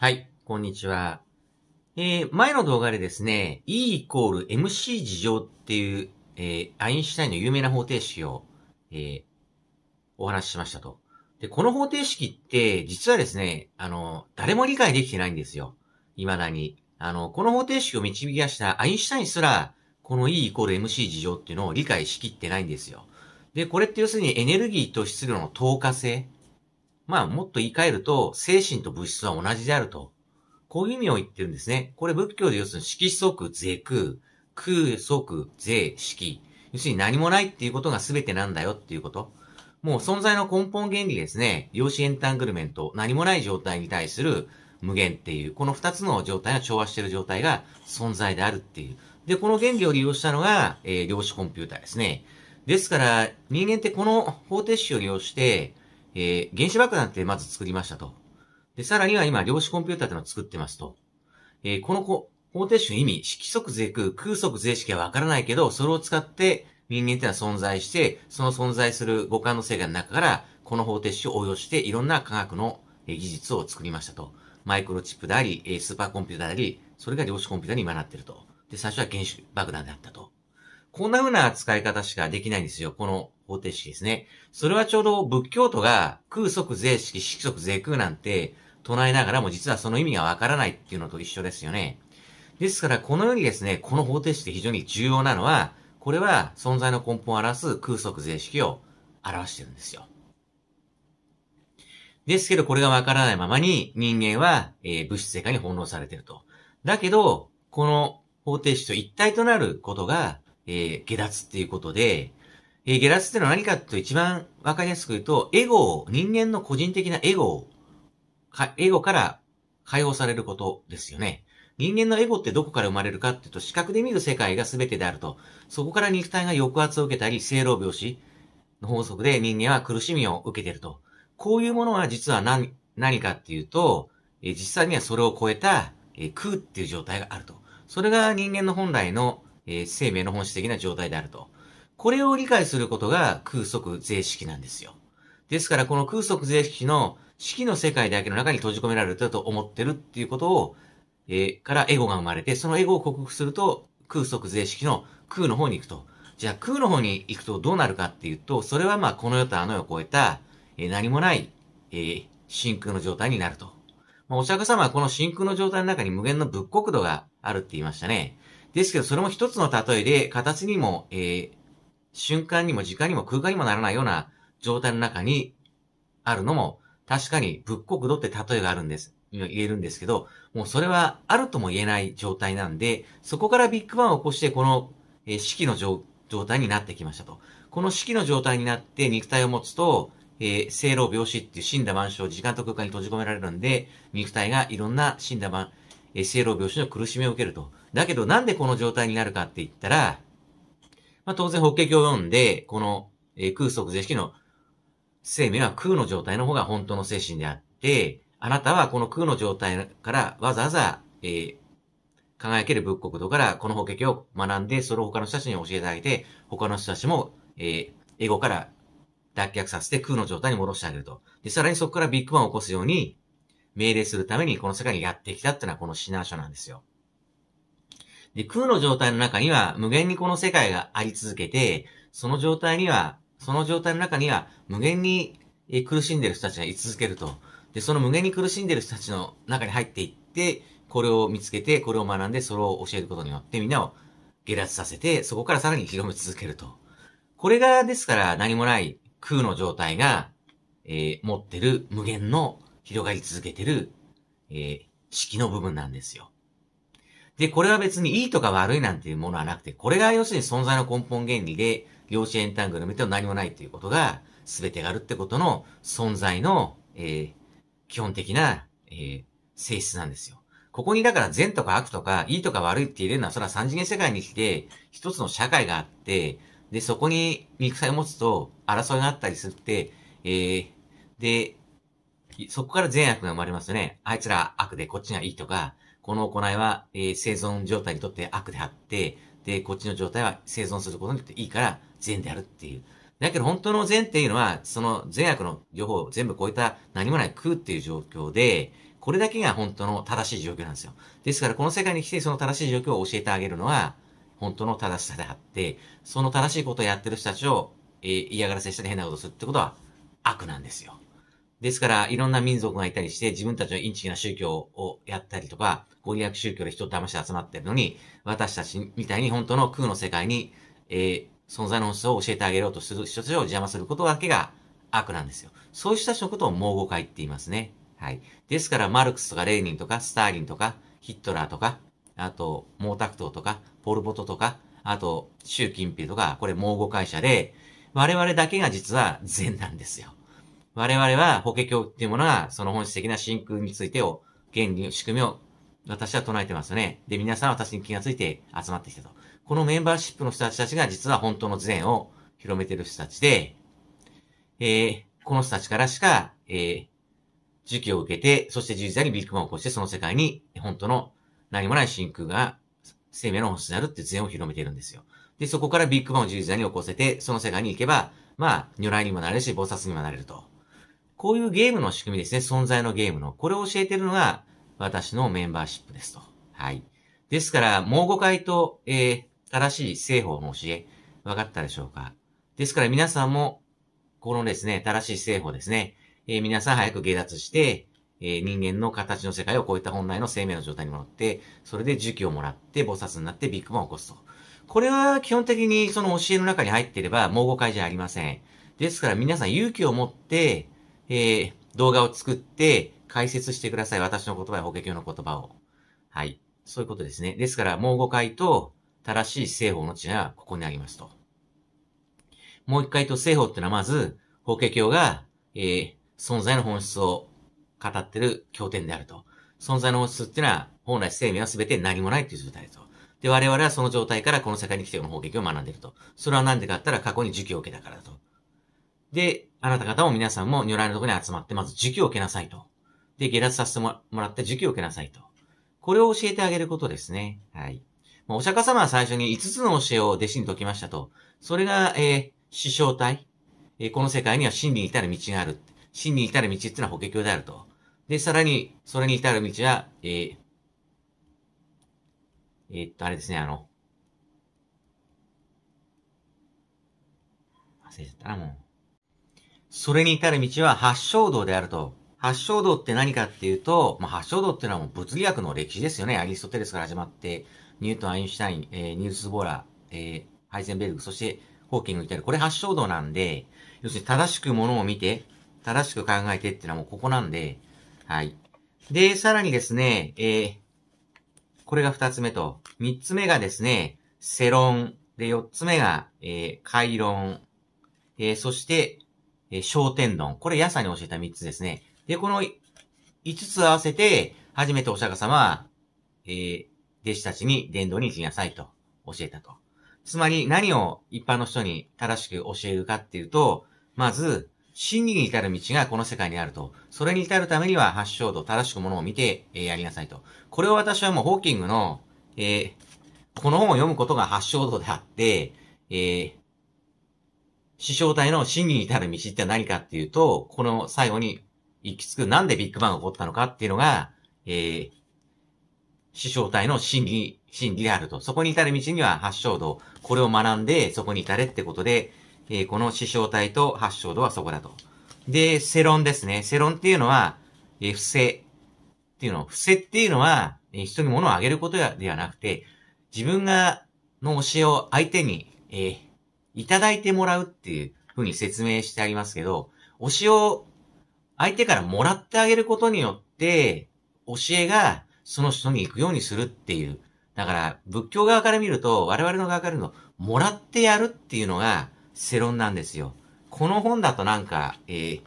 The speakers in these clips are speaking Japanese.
はい、こんにちは。えー、前の動画でですね、E イコール MC 事乗っていう、えー、アインシュタインの有名な方程式を、えー、お話ししましたと。で、この方程式って、実はですね、あの、誰も理解できてないんですよ。未だに。あの、この方程式を導き出したアインシュタインすら、この E イコール MC 事乗っていうのを理解しきってないんですよ。で、これって要するにエネルギーと質量の透過性。まあ、もっと言い換えると、精神と物質は同じであると。こういう意味を言ってるんですね。これ仏教で要するに色即税空、空即税色。要するに何もないっていうことが全てなんだよっていうこと。もう存在の根本原理ですね。量子エンタングルメント、何もない状態に対する無限っていう、この二つの状態が調和している状態が存在であるっていう。で、この原理を利用したのが、えー、量子コンピューターですね。ですから、人間ってこの方程式を利用して、えー、原子爆弾ってまず作りましたと。で、さらには今、量子コンピューターってのを作ってますと。えー、この方程式の意味、色即税空、空即税式はわからないけど、それを使って人間ってのは存在して、その存在する五感の世界の中から、この方程式を応用して、いろんな科学の技術を作りましたと。マイクロチップであり、スーパーコンピューターであり、それが量子コンピューターに今なってると。で、最初は原子爆弾であったと。こんな風な使い方しかできないんですよ。この方程式ですね。それはちょうど仏教徒が空即税式、色即税空なんて唱えながらも実はその意味がわからないっていうのと一緒ですよね。ですからこのようにですね、この方程式で非常に重要なのは、これは存在の根本を表す空即税式を表してるんですよ。ですけどこれがわからないままに人間は、えー、物質世界に翻弄されてると。だけど、この方程式と一体となることが、えー、下脱っていうことで、えー、ラスってのは何かって一番わかりやすく言うと、エゴを、人間の個人的なエゴを、かエゴから解放されることですよね。人間のエゴってどこから生まれるかっていうと、視覚で見る世界が全てであると。そこから肉体が抑圧を受けたり、性老病死の法則で人間は苦しみを受けていると。こういうものは実は何、何かっていうと、えー、実際にはそれを超えた、えー、空っていう状態があると。それが人間の本来の、えー、生命の本質的な状態であると。これを理解することが空足税式なんですよ。ですからこの空足税式の式の世界だけの中に閉じ込められたと思ってるっていうことを、えー、からエゴが生まれて、そのエゴを克服すると空足税式の空の方に行くと。じゃあ空の方に行くとどうなるかっていうと、それはまあこの世とあの世を超えた、えー、何もない、えー、真空の状態になると。まあ、お釈迦様はこの真空の状態の中に無限の仏国土があるって言いましたね。ですけど、それも一つの例えで、形にも、えー、瞬間にも時間にも空間にもならないような状態の中にあるのも、確かに仏国土って例えがあるんです。言えるんですけど、もうそれはあるとも言えない状態なんで、そこからビッグバンを起こして、この、え季式の状態になってきましたと。この式の状態になって肉体を持つと、えー、生老病死っていう死んだ万象、時間と空間に閉じ込められるんで、肉体がいろんな死んだ万、えー、生老病死の苦しみを受けると。だけどなんでこの状態になるかって言ったら、まあ、当然法華経を読んで、この、えー、空即是式の生命は空の状態の方が本当の精神であって、あなたはこの空の状態からわざわざ、えー、輝ける仏国土からこの法華経を学んで、それを他の人たちに教えてあげて、他の人たちも、えー、エゴから脱却させて空の状態に戻してあげると。で、さらにそこからビッグバンを起こすように命令するためにこの世界にやってきたっていうのはこのシナー書なんですよ。で、空の状態の中には無限にこの世界があり続けて、その状態には、その状態の中には無限に苦しんでる人たちがい続けると。で、その無限に苦しんでる人たちの中に入っていって、これを見つけて、これを学んで、それを教えることによってみんなを下脱させて、そこからさらに広め続けると。これが、ですから何もない空の状態が、えー、持ってる無限の広がり続けてる、えー、式の部分なんですよ。で、これは別にいいとか悪いなんていうものはなくて、これが要するに存在の根本原理で、量子エンタングルメと何もないということが、全てがあるってことの存在の、えー、基本的な、えー、性質なんですよ。ここにだから善とか悪とか、いいとか悪いって入れるのは、それは三次元世界に来て、一つの社会があって、で、そこに肉体を持つと争いがあったりするって、えー、で、そこから善悪が生まれますよね。あいつら悪でこっちがいいとか、この行いは、えー、生存状態にとって悪であって、で、こっちの状態は生存することによっていいから善であるっていう。だけど本当の善っていうのは、その善悪の両方を全部超えた何もない空っていう状況で、これだけが本当の正しい状況なんですよ。ですからこの世界に来てその正しい状況を教えてあげるのは、本当の正しさであって、その正しいことをやってる人たちを、えー、嫌がらせしたり変なことをするってことは悪なんですよ。ですから、いろんな民族がいたりして、自分たちのインチキな宗教をやったりとか、ご利益宗教で人を騙して集まってるのに、私たちみたいに本当の空の世界に、えー、存在の本質を教えてあげようとする人たちを邪魔することだけが悪なんですよ。そういう人たちのことを盲語会って言いますね。はい。ですから、マルクスとかレーニンとか、スターリンとか、ヒットラーとか、あと、毛沢東とか、ポルボトとか、あと、習近平とか、これ盲語会社で、我々だけが実は善なんですよ。我々は法華経っていうものは、その本質的な真空についてを、原理、仕組みを、私は唱えてますよね。で、皆さん私に気がついて集まってきたと。このメンバーシップの人たちたちが実は本当の善を広めてる人たちで、えー、この人たちからしか、えー、授業を受けて、そして事者にビッグバンを起こして、その世界に本当の何もない真空が生命の本質であるって善を広めてるんですよ。で、そこからビッグバンを従事者に起こせて、その世界に行けば、まあ、如来にもなれるし、菩薩にもなれると。こういうゲームの仕組みですね。存在のゲームの。これを教えてるのが、私のメンバーシップですと。はい。ですから、盲語会と、えー、正しい正法の教え、分かったでしょうかですから皆さんも、このですね、正しい正法ですね、えー、皆さん早く下脱して、えー、人間の形の世界を超えた本来の生命の状態に戻って、それで樹気をもらって、菩薩になってビッグバンを起こすと。これは基本的にその教えの中に入っていれば、盲語会じゃありません。ですから皆さん勇気を持って、えー、動画を作って解説してください。私の言葉や法華経の言葉を。はい。そういうことですね。ですから、もう5回と正しい正法の違いはここにありますと。もう1回と正法っていうのはまず、法華経が、えー、存在の本質を語ってる経典であると。存在の本質っていうのは、本来生命は全て何もないという状態と。で、我々はその状態からこの世界に来てこの法華経を学んでいると。それはなんでかあったら過去に受教を受けたからだと。で、あなた方も皆さんも如来のところに集まって、まず受給を受けなさいと。で、下脱させてもらって受給を受けなさいと。これを教えてあげることですね。はい。お釈迦様は最初に5つの教えを弟子に説きましたと。それが、えー、師匠体。えー、この世界には真理に至る道がある。真理に至る道っていうのは法華経であると。で、さらに、それに至る道は、えー、えー、っと、あれですね、あの、忘れちゃったな、もう。それに至る道は八正道であると。八正道って何かっていうと、まあ、八正道っていうのはもう物理学の歴史ですよね。アリストテレスから始まって、ニュートン、アインシュタイン、えー、ニュース・ボーラ、えー、ハイゼンベルグ、そしてホーキングみたり、これ八正道なんで、要するに正しくものを見て、正しく考えてっていうのはもうここなんで、はい。で、さらにですね、えー、これが二つ目と、三つ目がですね、世論。で、四つ目が、えー、回論。えー、そして、えー、小天丼。これ野菜に教えた3つですね。で、この5つ合わせて、初めてお釈迦様は、えー、弟子たちに伝道に行きなさいと教えたと。つまり何を一般の人に正しく教えるかっていうと、まず、真理に至る道がこの世界にあると。それに至るためには発祥度、正しくものを見て、えー、やりなさいと。これを私はもうホーキングの、えー、この本を読むことが発祥度であって、えー、師匠体の真理に至る道って何かっていうと、この最後に行き着くなんでビッグバンが起こったのかっていうのが、えー、師匠体の真理、真理であると。そこに至る道には発正道。これを学んで、そこに至れってことで、えー、この師匠体と発正道はそこだと。で、世論ですね。世論っていうのは、えー、不正っていうの、不正っていうのは、えー、人に物をあげることではなくて、自分が、の教えを相手に、えー、いただいてもらうっていうふうに説明してありますけど、推しを相手からもらってあげることによって、教えがその人に行くようにするっていう。だから、仏教側から見ると、我々の側から見ると、もらってやるっていうのが、世論なんですよ。この本だとなんか、えー、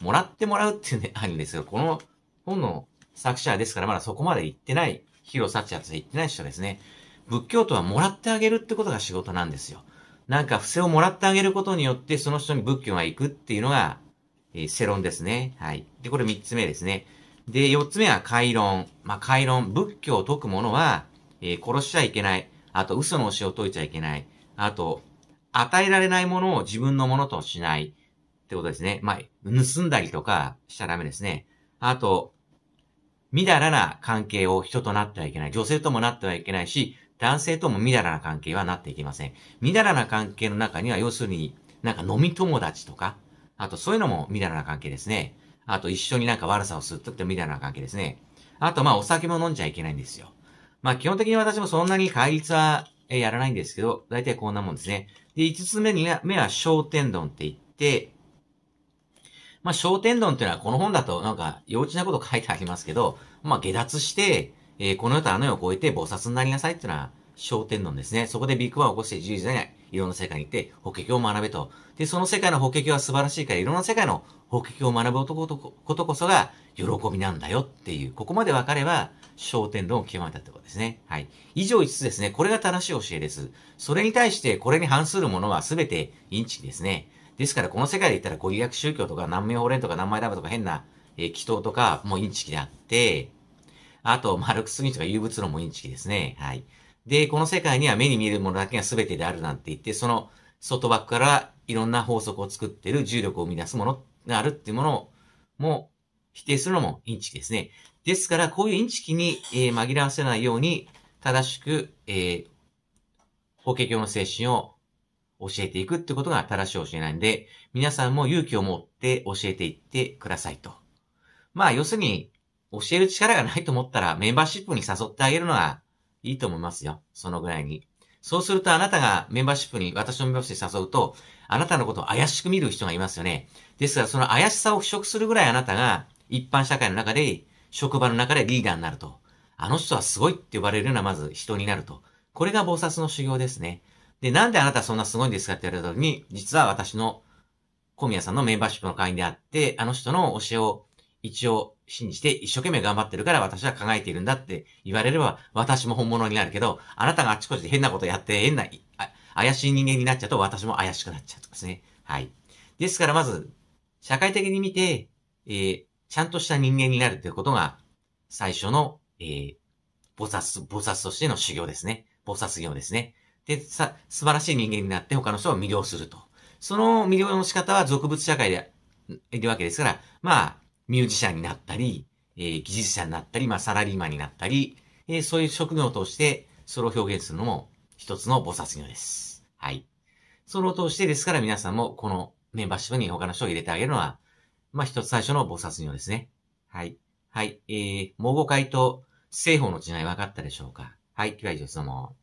もらってもらうっていうね、あるんですよ。この本の作者ですから、まだそこまで行ってない、広幸っと言ってない人ですね。仏教徒はもらってあげるってことが仕事なんですよ。なんか伏せをもらってあげることによって、その人に仏教が行くっていうのが、えー、世論ですね。はい。で、これ三つ目ですね。で、四つ目は回論。まあ、解論。仏教を解く者は、えー、殺しちゃいけない。あと、嘘の教えを解いちゃいけない。あと、与えられないものを自分のものとしない。ってことですね。まあ、盗んだりとかしちゃダメですね。あと、みだらな関係を人となってはいけない。女性ともなってはいけないし、男性ともみだらな関係はなっていけません。みだらな関係の中には、要するに、なんか飲み友達とか、あとそういうのもみだらな関係ですね。あと一緒になんか悪さをするとってみだらな関係ですね。あとまあお酒も飲んじゃいけないんですよ。まあ基本的に私もそんなに戒律はやらないんですけど、大体こんなもんですね。で、五つ目には、目は焦点丼って言って、まあ、商店論っていうのはこの本だとなんか幼稚なこと書いてありますけど、まあ、下脱して、えー、この世とあの世を超えて菩薩になりなさいっていうのは焦点論ですね。そこでビッグバンを起こして自由じゃにいろんな世界に行って法華経を学べと。で、その世界の法華経は素晴らしいからいろんな世界の法華経を学ぶことこそが喜びなんだよっていう、ここまで分かれば焦点論を極めたってことですね。はい。以上5つですね。これが正しい教えです。それに対してこれに反するものは全てインチキですね。ですから、この世界で言ったら、ご利益宗教とか、南明法蓮とか、南米ダブとか、変な、えー、祈祷とか、もうインチキであって、あと、マルクス主義とか、有物論もインチキですね。はい。で、この世界には目に見えるものだけが全てであるなんて言って、その外枠からいろんな法則を作ってる重力を生み出すものがあるっていうものも否定するのもインチキですね。ですから、こういうインチキに、えー、紛らわせないように、正しく、えー、法華経の精神を教えていくってことが正しい教えなんで、皆さんも勇気を持って教えていってくださいと。まあ、要するに、教える力がないと思ったら、メンバーシップに誘ってあげるのがいいと思いますよ。そのぐらいに。そうするとあなたがメンバーシップに、私のメンバーシップに誘うと、あなたのことを怪しく見る人がいますよね。ですから、その怪しさを払拭するぐらいあなたが、一般社会の中で、職場の中でリーダーになると。あの人はすごいって呼ばれるような、まず人になると。これが菩薩の修行ですね。で、なんであなたそんなすごいんですかって言われた時に、実は私の小宮さんのメンバーシップの会員であって、あの人の教えを一応信じて一生懸命頑張ってるから私は輝いているんだって言われれば私も本物になるけど、あなたがあちこちで変なことやって変な、怪しい人間になっちゃうと私も怪しくなっちゃうとかですね。はい。ですからまず、社会的に見て、えー、ちゃんとした人間になるということが最初の、えー、菩薩、菩薩としての修行ですね。菩薩業ですね。で、さ、素晴らしい人間になって他の人を魅了すると。その魅了の仕方は俗物社会でいるわけですから、まあ、ミュージシャンになったり、えー、技術者になったり、まあ、サラリーマンになったり、えー、そういう職業を通して、それを表現するのも一つの菩薩業です。はい。それを通してですから皆さんもこのメンバーシップに他の人を入れてあげるのは、まあ、一つ最初の菩薩業ですね。はい。はい。えー、盲語会と正法の違い分かったでしょうかはい。では以上です。どうも。